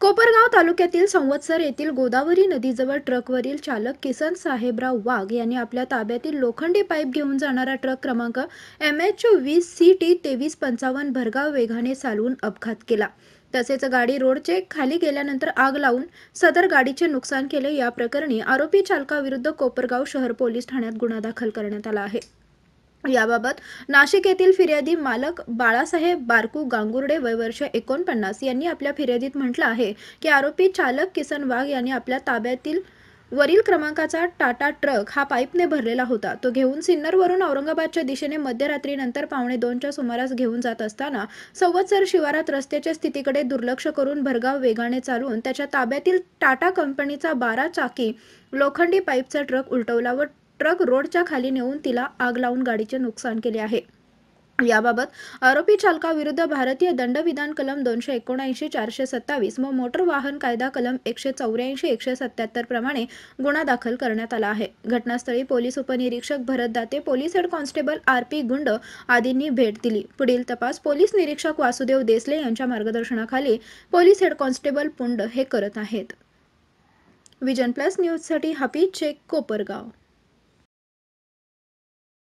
कोपरगाव तालुक्यातील संवत्सर येथील गोदावरी नदीजवळ ट्रकवरील चालक किसन साहेबराव वाघ यांनी आपल्या ताब्यातील लोखंडी पाईप घेऊन जाणारा ट्रक क्रमांक एम एच वीस सी टी तेवीस पंचावन्न भरगाव वेगाने चालवून अपघात केला तसेच गाडी रोडचे खाली गेल्यानंतर आग लावून सदर गाडीचे नुकसान केले या प्रकरणी आरोपी चालकाविरुद्ध कोपरगाव शहर पोलीस ठाण्यात गुन्हा दाखल करण्यात आला आहे याबाबत नाशिक येथील फिर्यादी मालक बाळासाहेब बारकू गांगुर्डे वय वर्ष एकोणपन्नास यांनी आपल्या फिर्यादीत म्हटलं आहे की आरोपी चालक किसन वाघ यांनी आपल्या ताब्यातील वरील क्रमांकाचा टाटा ट्रक हा पाईपने भरलेला होता तो घेऊन सिन्नरवरून औरंगाबादच्या दिशेने मध्यरात्रीनंतर पावणे दोनच्या सुमारास घेऊन जात असताना संवत्सर शिवारात रस्त्याच्या स्थितीकडे दुर्लक्ष करून भरगाव वेगाने चालून त्याच्या ताब्यातील टाटा कंपनीचा बारा चाकी लोखंडी पाईपचा ट्रक उलटवला व ट्रक रोडच्या खाली नेऊन तिला आग लावून गाडीचे नुकसान केले आहे याबाबत आरोपी चालकाविरुद्ध भारतीय दंडविधान कलम दोनशे एकोणऐंशी चारशे सत्तावीस व मोटर वाहन कायदा कलम एकशे चौऱ्याऐंशी एकशे सत्याहत्तर प्रमाणे गुन्हा दाखल करण्यात आला आहे घटनास्थळी पोलीस उपनिरीक्षक Bharat Date police head constable R P Gund आदींनी भेट दिली पुढील तपास पोलीस निरीक्षक वासुदेव देसले यांच्या मार्गदर्शनाखाली पोलीस हेड कॉन्स्टेबल पुंड हे करत आहेत विजन प्लस न्यूजसाठी हपी चेक कोपरगाव